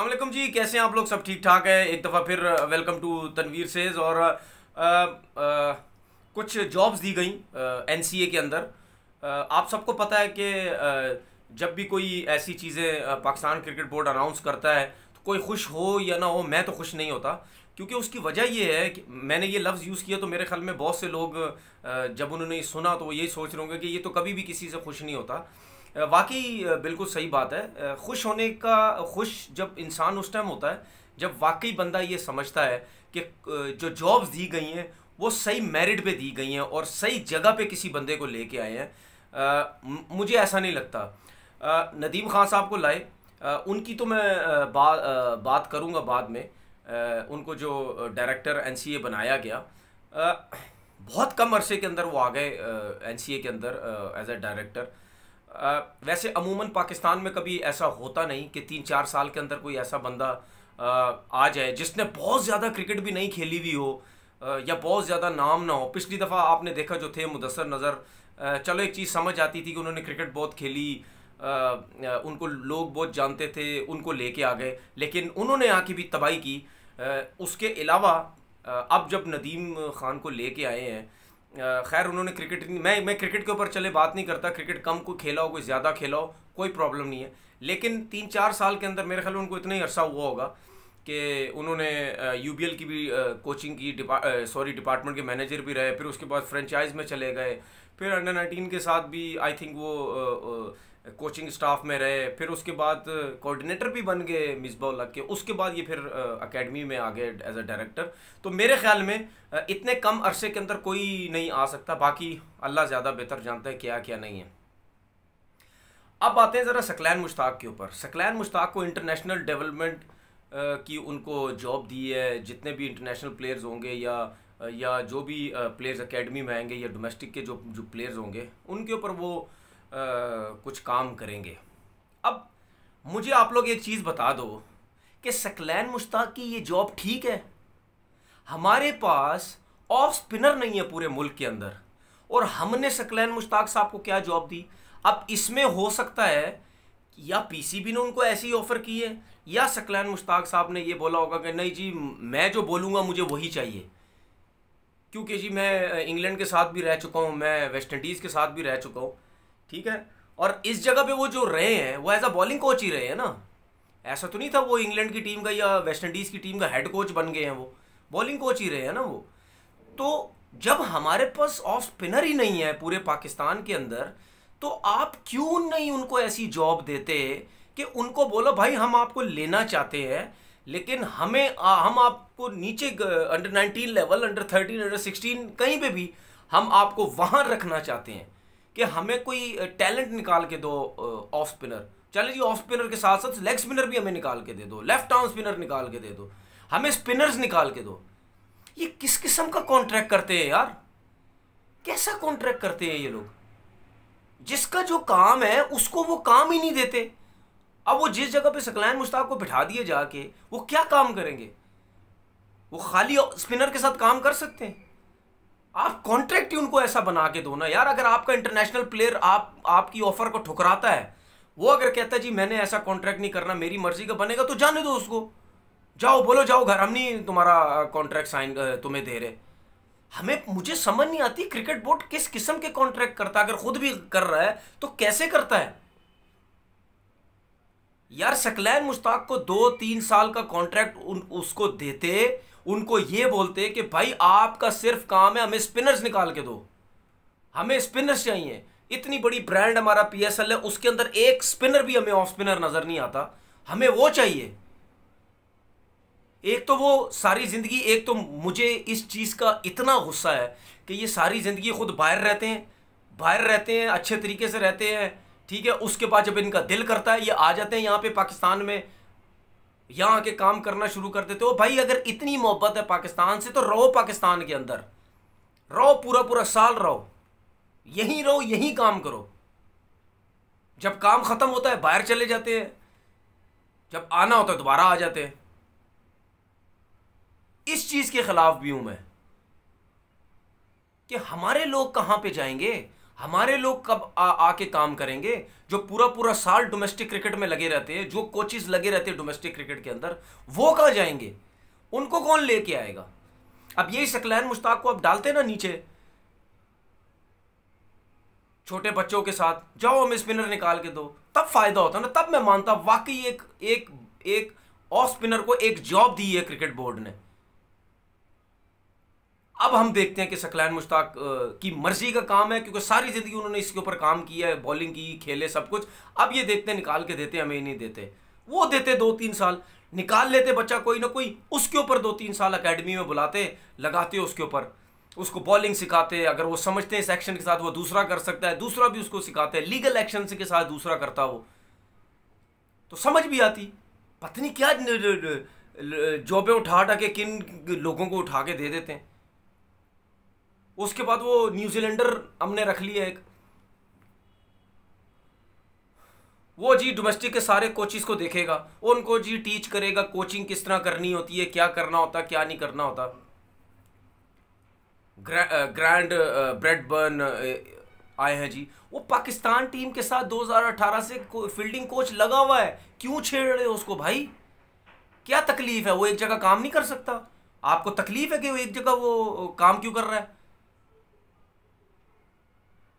अल्लाम जी कैसे हैं आप लोग सब ठीक ठाक है एक दफ़ा फिर वेलकम टू तनवीर सेज और आ, आ, कुछ जॉब्स दी गई एन के अंदर आ, आप सबको पता है कि जब भी कोई ऐसी चीज़ें पाकिस्तान क्रिकेट बोर्ड अनाउंस करता है तो कोई खुश हो या ना हो मैं तो खुश नहीं होता क्योंकि उसकी वजह यह है कि मैंने ये लफ्ज़ यूज़ किया तो मेरे ख्याल में बहुत से लोग जब उन्होंने सुना तो वो यही सोच रहे होंगे कि ये तो कभी भी किसी से खुश नहीं होता वाकई बिल्कुल सही बात है खुश होने का खुश जब इंसान उस टाइम होता है जब वाकई बंदा ये समझता है कि जो जॉब्स दी गई हैं वो सही मेरिट पे दी गई हैं और सही जगह पे किसी बंदे को लेके आए हैं मुझे ऐसा नहीं लगता आ, नदीम खान साहब को लाए आ, उनकी तो मैं बा, आ, बात करूँगा बाद में उनको जो डायरेक्टर एन बनाया गया बहुत कम अरसे के अंदर वो आ गए एन के अंदर एज ए डायरेक्टर आ, वैसे अमूमन पाकिस्तान में कभी ऐसा होता नहीं कि तीन चार साल के अंदर कोई ऐसा बंदा आ, आ जाए जिसने बहुत ज़्यादा क्रिकेट भी नहीं खेली हुई हो आ, या बहुत ज़्यादा नाम ना हो पिछली दफ़ा आपने देखा जो थे मुदसर नज़र चलो एक चीज़ समझ आती थी कि उन्होंने क्रिकेट बहुत खेली उनको लोग बहुत जानते थे उनको लेके आ गए लेकिन उन्होंने यहाँ की भी तबाही की उसके अलावा अब जब नदीम खान को लेके आए हैं खैर उन्होंने क्रिकेट मैं मैं क्रिकेट के ऊपर चले बात नहीं करता क्रिकेट कम को खेला हो कोई ज़्यादा खेला हो कोई प्रॉब्लम नहीं है लेकिन तीन चार साल के अंदर मेरे ख्याल में उनको इतना ही अरसा हुआ होगा कि उन्होंने यू की भी कोचिंग की डिपा सॉरी डिपार्टमेंट के मैनेजर भी रहे फिर उसके बाद फ्रेंचाइज में चले गए फिर अंडर नाइनटीन के साथ भी आई थिंक वो कोचिंग स्टाफ में रहे फिर उसके बाद कोऑर्डिनेटर भी बन गए मिसबा लग के उसके बाद ये फिर एकेडमी में आ गए एज अ डायरेक्टर तो मेरे ख्याल में इतने कम अरसे के अंदर कोई नहीं आ सकता बाकी अल्लाह ज़्यादा बेहतर जानता है क्या क्या नहीं है अब आते हैं ज़रा सकलैन मुश्ताक के ऊपर सकलैन मुश्ताक को इंटरनेशनल डेवलपमेंट की उनको जॉब दी है जितने भी इंटरनेशनल प्लेयर्स होंगे या या जो भी प्लेयर्स एकेडमी में आएंगे या डोमेस्टिक के जो जो प्लेयर्स होंगे उनके ऊपर वो कुछ काम करेंगे अब मुझे आप लोग एक चीज़ बता दो कि सकलैन मुश्ताक की ये जॉब ठीक है हमारे पास ऑफ स्पिनर नहीं है पूरे मुल्क के अंदर और हमने सकलैन मुश्ताक साहब को क्या जॉब दी अब इसमें हो सकता है या पीसीबी ने उनको ऐसी ऑफ़र की है या सकलैन मुश्ताक साहब ने ये बोला होगा कि नहीं जी मैं जो बोलूँगा मुझे वही चाहिए क्योंकि जी मैं इंग्लैंड के साथ भी रह चुका हूँ मैं वेस्ट इंडीज़ के साथ भी रह चुका हूँ ठीक है और इस जगह पे वो जो रहे हैं वो एज अ बॉलिंग कोच ही रहे हैं ना ऐसा तो नहीं था वो इंग्लैंड की टीम का या वेस्ट इंडीज़ की टीम का हेड कोच बन गए हैं वो बॉलिंग कोच ही रहे हैं ना वो तो जब हमारे पास ऑफ स्पिनर ही नहीं है पूरे पाकिस्तान के अंदर तो आप क्यों नहीं उनको ऐसी जॉब देते कि उनको बोलो भाई हम आपको लेना चाहते हैं लेकिन हमें आ, हम आपको नीचे under nineteen level under thirteen under sixteen कहीं पे भी हम आपको वहां रखना चाहते हैं कि हमें कोई टैलेंट निकाल के दो ऑफ स्पिनर चले जी ऑफ स्पिनर के साथ साथ लेग स्पिनर भी हमें निकाल के दे दो लेफ्ट आर्म स्पिनर निकाल के दे दो हमें स्पिनर्स निकाल के दो ये किस किस्म का कॉन्ट्रैक्ट करते हैं यार कैसा कॉन्ट्रैक्ट करते हैं ये लोग जिसका जो काम है उसको वो काम ही नहीं देते अब वो जिस जगह पे सकलैन मुश्ताक को बिठा दिए जाके वो क्या काम करेंगे वो खाली स्पिनर के साथ काम कर सकते हैं आप कॉन्ट्रैक्ट ही उनको ऐसा बना के दो ना यार अगर आपका इंटरनेशनल प्लेयर आप आपकी ऑफर को ठुकराता है वो अगर कहता है जी मैंने ऐसा कॉन्ट्रैक्ट नहीं करना मेरी मर्जी का बनेगा तो जाने दो उसको जाओ बोलो जाओ घर हम नहीं तुम्हारा कॉन्ट्रैक्ट साइन तुम्हें दे रहे हमें मुझे समझ नहीं आती क्रिकेट बोर्ड किस किस्म के कॉन्ट्रैक्ट करता है अगर खुद भी कर रहा है तो कैसे करता है यार शकलैन मुश्ताक को दो तीन साल का कॉन्ट्रैक्ट उन उसको देते उनको ये बोलते कि भाई आपका सिर्फ काम है हमें स्पिनर्स निकाल के दो हमें स्पिनर्स चाहिए इतनी बड़ी ब्रांड हमारा पीएसएल है उसके अंदर एक स्पिनर भी हमें ऑफ स्पिनर नजर नहीं आता हमें वो चाहिए एक तो वो सारी जिंदगी एक तो मुझे इस चीज का इतना गुस्सा है कि ये सारी जिंदगी खुद बाहर रहते हैं बाहर रहते हैं अच्छे तरीके से रहते हैं ठीक है उसके बाद जब इनका दिल करता है ये आ जाते हैं यहाँ पे पाकिस्तान में यहाँ आके काम करना शुरू कर देते हो भाई अगर इतनी मोहब्बत है पाकिस्तान से तो रहो पाकिस्तान के अंदर रहो पूरा पूरा साल रहो यहीं रहो यहीं काम करो जब काम ख़त्म होता है बाहर चले जाते हैं जब आना होता है दोबारा आ जाते हैं इस चीज़ के ख़िलाफ़ भी हूं मैं कि हमारे लोग कहां पे जाएंगे हमारे लोग कब आके काम करेंगे जो पूरा पूरा साल डोमेस्टिक क्रिकेट में लगे रहते हैं जो कोचिज लगे रहते हैं डोमेस्टिक क्रिकेट के अंदर वो कहाँ जाएंगे उनको कौन लेके आएगा अब यही सकलैन मुश्ताक को आप डालते ना नीचे छोटे बच्चों के साथ जाओ हम स्पिनर निकाल के दो तब फायदा होता ना तब मैं मानता वाकई एक एक एक ऑफ स्पिनर को एक जॉब दी है क्रिकेट बोर्ड ने अब हम देखते हैं कि सकलैन मुश्ताक की मर्जी का काम है क्योंकि सारी ज़िंदगी उन्होंने इसके ऊपर काम किया है बॉलिंग की खेले सब कुछ अब ये देखते हैं निकाल के देते हमें नहीं देते वो देते दो तीन साल निकाल लेते बच्चा कोई ना कोई उसके ऊपर दो तीन साल अकेडमी में बुलाते लगाते उसके ऊपर उसको बॉलिंग सिखाते अगर वो समझते हैं इस एक्शन के साथ वो दूसरा कर सकता है दूसरा भी उसको सिखाते हैं लीगल एक्शन के साथ दूसरा करता वो तो समझ भी आती पत्नी क्या जॉबें उठा उठा के किन लोगों को उठा के दे देते हैं उसके बाद वो न्यूजीलैंडर हमने रख लिया एक वो जी डोमेस्टिक के सारे कोचिज को देखेगा उनको जी टीच करेगा कोचिंग किस तरह करनी होती है क्या करना होता क्या नहीं करना होता ग्रैंड ब्रेडबर्न आए हैं जी वो पाकिस्तान टीम के साथ 2018 से को, फील्डिंग कोच लगा हुआ है क्यों छेड़ रहे हो उसको भाई क्या तकलीफ है वो एक जगह काम नहीं कर सकता आपको तकलीफ है कि वो एक जगह वो काम क्यों कर रहा है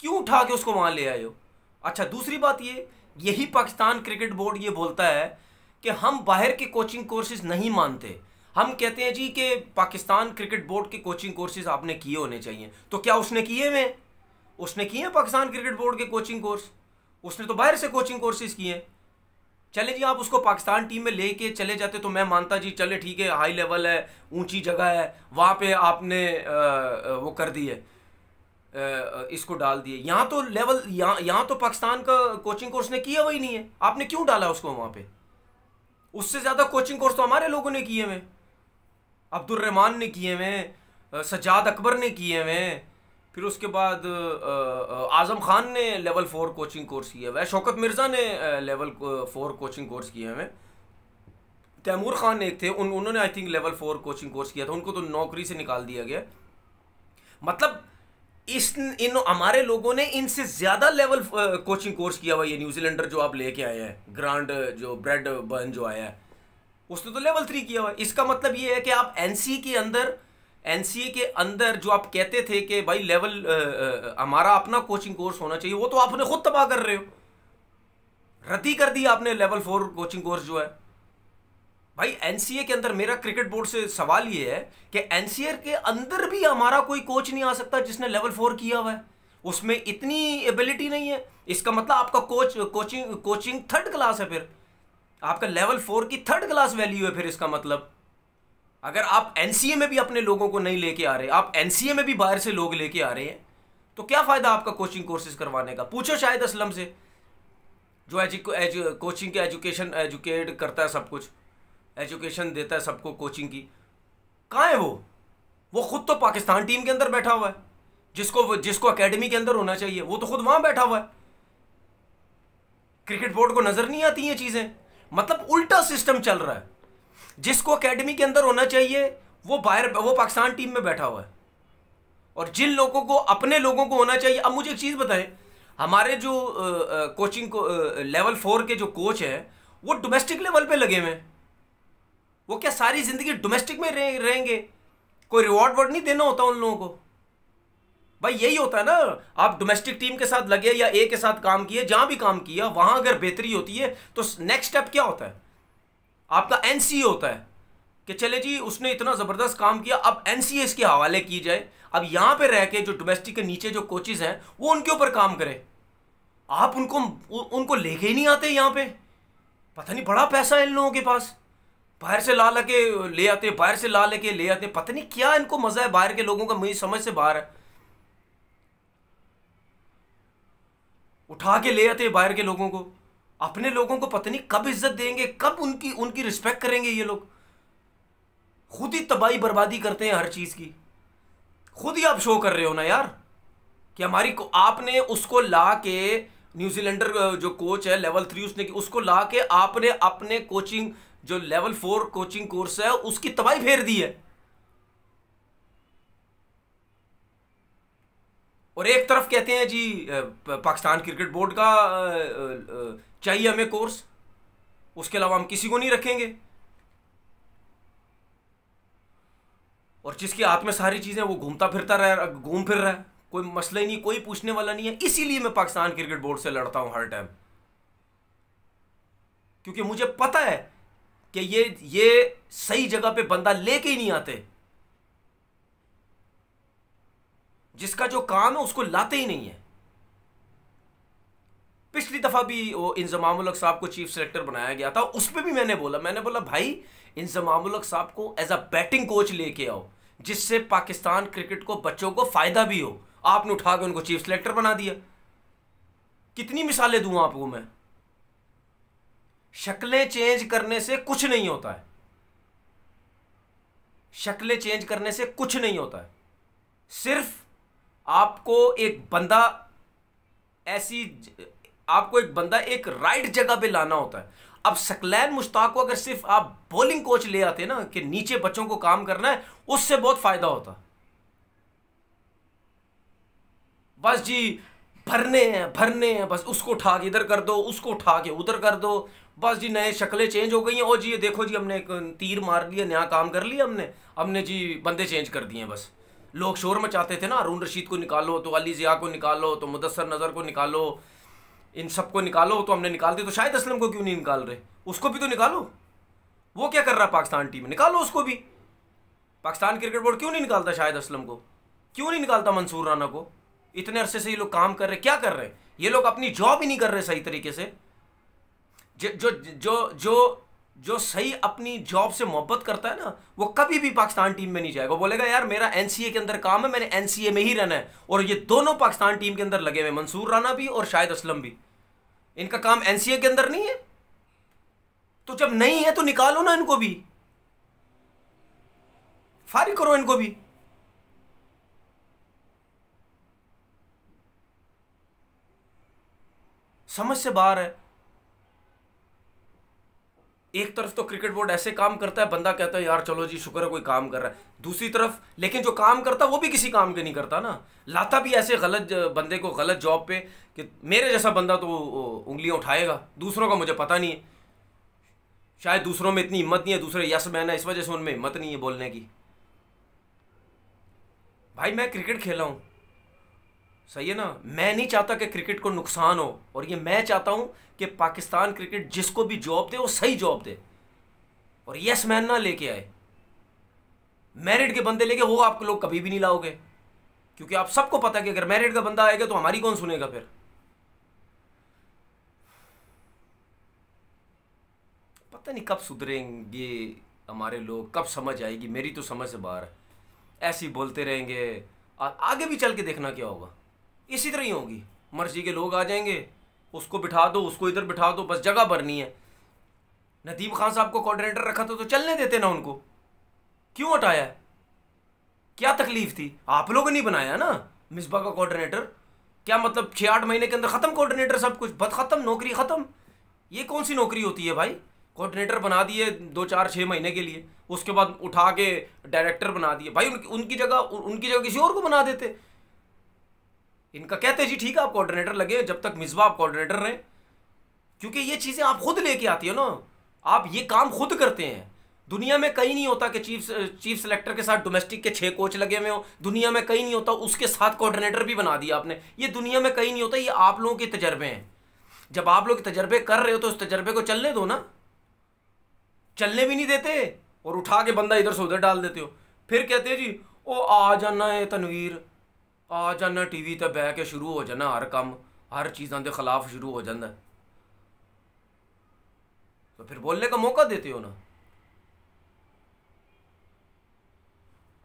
क्यों उठा के उसको वहाँ ले आए हो अच्छा दूसरी बात ये यही पाकिस्तान क्रिकेट बोर्ड ये बोलता है कि हम बाहर के कोचिंग कोर्सेज नहीं मानते हम कहते हैं जी कि पाकिस्तान क्रिकेट बोर्ड के कोचिंग कोर्सेज आपने किए होने चाहिए तो क्या उसने किए हुए उसने किए हैं पाकिस्तान क्रिकेट बोर्ड के कोचिंग कोर्स उसने तो बाहर से कोचिंग कोर्सेज किए हैं चले जी आप उसको पाकिस्तान टीम में लेके चले जाते तो मैं मानता जी चले ठीक है हाई लेवल है ऊंची जगह है वहाँ पे आपने आ, वो कर दी है इसको डाल दिए यहाँ तो लेवल यहाँ यहाँ तो पाकिस्तान का कोचिंग कोर्स ने किया वही नहीं है आपने क्यों डाला उसको वहाँ पे उससे ज़्यादा कोचिंग कोर्स तो हमारे लोगों ने किए हुए अब्दुलरहमान ने किए हुए सजाद अकबर ने किए हुए फिर उसके बाद आज़म खान ने लेवल फोर कोचिंग कोर्स किया हुआ है शौकत मिर्ज़ा ने लेवल फोर कोचिंग कोर्स किए हुए तैमूर खान एक थे उन उन्होंने I think level four coaching course किया था उनको तो नौकरी से निकाल दिया गया मतलब इस इन हमारे लोगों ने इनसे ज़्यादा लेवल कोचिंग कोर्स किया हुआ ये न्यूजीलैंडर जो आप लेके आए हैं ग्रांड जो ब्रेड बर्न जो आया है उसने तो लेवल थ्री किया हुआ है इसका मतलब ये है कि आप एन के अंदर एन के अंदर जो आप कहते थे कि भाई लेवल हमारा अपना कोचिंग कोर्स होना चाहिए वो तो आपने खुद तबाह कर रहे हो रद्दी कर दी आपने लेवल फोर कोचिंग कोर्स जो है भाई एनसीए के अंदर मेरा क्रिकेट बोर्ड से सवाल ये है कि एनसीए के अंदर भी हमारा कोई कोच नहीं आ सकता जिसने लेवल फोर किया हुआ है उसमें इतनी एबिलिटी नहीं है इसका मतलब आपका coach coaching coaching third class है फिर आपका लेवल फोर की थर्ड क्लास वैल्यू है फिर इसका मतलब अगर आप एनसीए में भी अपने लोगों को नहीं लेके आ रहे आप एनसीए में भी बाहर से लोग लेके आ रहे हैं तो क्या फ़ायदा आपका कोचिंग कोर्सेज करवाने का पूछो शायद असलम से जो एजु, एजु, कोचिंग के एजुकेशन एजुकेट करता है सब कुछ एजुकेशन देता है सबको कोचिंग की कहाँ है वो वो खुद तो पाकिस्तान टीम के अंदर बैठा हुआ है जिसको जिसको अकेडमी के अंदर होना चाहिए वो तो खुद वहां बैठा हुआ है क्रिकेट बोर्ड को नजर नहीं आती ये चीजें मतलब उल्टा सिस्टम चल रहा है जिसको अकेडमी के अंदर होना चाहिए वो बाहर वो पाकिस्तान टीम में बैठा हुआ है और जिन लोगों को अपने लोगों को होना चाहिए अब मुझे एक चीज़ बताएं हमारे जो आ, आ, कोचिंग को, आ, लेवल फोर के जो कोच हैं वो डोमेस्टिक लेवल पे लगे हुए हैं वो क्या सारी ज़िंदगी डोमेस्टिक में रह, रहेंगे कोई रिवॉर्ड वर्ड नहीं देना होता उन लोगों को भाई यही होता है ना आप डोमेस्टिक टीम के साथ लगे या ए के साथ काम किए जहां भी काम किया वहां अगर बेहतरी होती है तो नेक्स्ट स्टेप क्या होता है आपका एन होता है कि चले जी उसने इतना ज़बरदस्त काम किया अब एन इसके हवाले की जाए अब यहाँ पे रह के जो डोमेस्टिक के नीचे जो कोचेज हैं वो उनके ऊपर काम करे आप उनको उनको लेके ही नहीं आते यहाँ पे पता नहीं बड़ा पैसा है इन लोगों के पास बाहर से ला लेके ले आते बाहर से ला लेके ले आते पता नहीं क्या इनको मजा है बाहर के लोगों का मुझे समझ से बाहर है उठा के ले आते बाहर के लोगों को अपने लोगों को पता नहीं कब इज्जत देंगे कब उनकी उनकी रिस्पेक्ट करेंगे ये लोग खुद ही तबाही बर्बादी करते हैं हर चीज की खुद ही आप शो कर रहे हो ना यार कि हमारी को, आपने उसको ला के न्यूजीलैंडर जो कोच है लेवल थ्री उसने उसको ला के आपने अपने कोचिंग जो लेवल फोर कोचिंग कोर्स है उसकी तबाही फेर दी है और एक तरफ कहते हैं जी पाकिस्तान क्रिकेट बोर्ड का चाहिए हमें कोर्स उसके अलावा हम किसी को नहीं रखेंगे और जिसके हाथ में सारी चीज़ें वो घूमता फिरता रह घूम फिर रहा है कोई मसला ही नहीं कोई पूछने वाला नहीं है इसीलिए मैं पाकिस्तान क्रिकेट बोर्ड से लड़ता हूं हर टाइम क्योंकि मुझे पता है कि ये ये सही जगह पे बंदा लेके ही नहीं आते जिसका जो काम है उसको लाते ही नहीं है पिछली दफ़ा भी वो इंजमाम साहब को चीफ सेलेक्टर बनाया गया था उस पर भी मैंने बोला मैंने बोला भाई इंजमाम साहब को एज अ बैटिंग कोच लेके आओ जिससे पाकिस्तान क्रिकेट को बच्चों को फ़ायदा भी हो आपने उठा के उनको चीफ सेलेक्टर बना दिया कितनी मिसालें दूं आपको मैं शक्लें चेंज करने से कुछ नहीं होता है शक्लें चेंज करने से कुछ नहीं होता है सिर्फ आपको एक बंदा ऐसी आपको एक बंदा एक राइट जगह पे लाना होता है अब सकलैन मुश्ताक को अगर सिर्फ आप बॉलिंग कोच ले आते ना कि नीचे बच्चों को काम करना है उससे बहुत फायदा होता बस जी भरने हैं भरने हैं बस उसको उठा के इधर कर दो उसको उठा के उधर कर दो बस जी नए शक्लें चेंज हो गई हैं और जी ये देखो जी हमने एक तीर मार लिया नया काम कर लिया हमने हमने जी बंदे चेंज कर दिए हैं बस लोग शोर मचाते थे ना अरुण रशीद को निकालो तो अली ज़िया को निकालो तो मुदसर नज़र को निकालो इन सब को निकालो तो हमने निकाल दिया तो शायद असलम को क्यों नहीं निकाल रहे उसको भी तो निकालो वो क्या कर रहा है पाकिस्तान टीम निकालो उसको भी पाकिस्तान क्रिकेट बोर्ड क्यों नहीं निकालता शाहिद असलम को क्यों नहीं निकालता मंसूर राना को इतने अरसे से ये लोग काम कर रहे क्या कर रहे हैं ये लोग अपनी जॉब ही नहीं कर रहे सही तरीके से जो जो जो जो सही अपनी जॉब से मोहब्बत करता है ना वो कभी भी पाकिस्तान टीम में नहीं जाएगा बोलेगा यार मेरा एनसीए के अंदर काम है मैंने एनसीए में ही रहना है और ये दोनों पाकिस्तान टीम के अंदर लगे हुए मंसूर राना भी और शायद असलम भी इनका काम एनसीए के अंदर नहीं है तो जब नहीं है तो निकालो ना इनको भी फारिग करो इनको भी समझ से बाहर है एक तरफ तो क्रिकेट बोर्ड ऐसे काम करता है बंदा कहता है यार चलो जी शुक्र है कोई काम कर रहा है दूसरी तरफ लेकिन जो काम करता वो भी किसी काम के नहीं करता ना लाता भी ऐसे गलत बंदे को गलत जॉब पे कि मेरे जैसा बंदा तो उंगलियां उठाएगा दूसरों का मुझे पता नहीं है शायद दूसरों में इतनी हिम्मत नहीं है दूसरे यस मैन है इस वजह से उनमें हिम्मत नहीं है बोलने की भाई मैं क्रिकेट खेला हूँ सही है ना मैं नहीं चाहता कि क्रिकेट को नुकसान हो और ये मैं चाहता हूं कि पाकिस्तान क्रिकेट जिसको भी जॉब दे वो सही जॉब दे और यस मैन ना लेके आए मेरिट के बंदे लेके वो आप लोग कभी भी नहीं लाओगे क्योंकि आप सबको पता है कि अगर मेरिट का बंदा आएगा तो हमारी कौन सुनेगा फिर पता नहीं कब सुधरेंगे हमारे लोग कब समझ आएगी मेरी तो समझ से बाहर है ऐसे ही बोलते रहेंगे और आगे भी चल के देखना क्या होगा इसी तरह ही होगी मर्जी के लोग आ जाएंगे उसको बिठा दो उसको इधर बिठा दो बस जगह भरनी है नदीम खान साहब को कोऑर्डिनेटर रखा था तो चलने देते ना उनको क्यों हटाया क्या तकलीफ थी आप लोगों ने बनाया ना मिसबा का कोऑर्डिनेटर क्या मतलब छः आठ महीने के अंदर ख़त्म कोऑर्डिनेटर सब कुछ बद ख़त्म नौकरी ख़त्म ये कौन सी नौकरी होती है भाई कोऑर्डिनेटर बना दिए दो चार छः महीने के लिए उसके बाद उठा के डायरेक्टर बना दिए भाई उनकी उनकी जगह उनकी जगह किसी और को बना देते इनका कहते हैं जी ठीक है आप कोऑर्डिनेटर लगे जब तक मिसबा आप कोऑर्डिनेटर रहे क्योंकि ये चीज़ें आप खुद लेके आती हो ना आप ये काम खुद करते हैं दुनिया में कहीं नहीं होता कि चीफ चीफ सेलेक्टर के साथ डोमेस्टिक के छः कोच लगे हुए हो दुनिया में कहीं नहीं होता उसके साथ कोऑर्डिनेटर भी बना दिया आपने ये दुनिया में कहीं नहीं होता ये आप लोगों के तजर्बे हैं जब आप लोग तजर्बे कर रहे हो तो उस तजर्बे को चलने दो ना चलने भी नहीं देते और उठा के बंदा इधर से उधर डाल देते हो फिर कहते हैं जी ओ आ जाना है तनवीर आ जाना वी तो बह के शुरू हो जाना हर काम हर चीज़ों के खिलाफ शुरू हो जाता तो फिर बोलने का मौका देते हो ना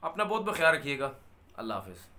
अपना बहुत बहुत रखिएगा अल्लाह हाफिज़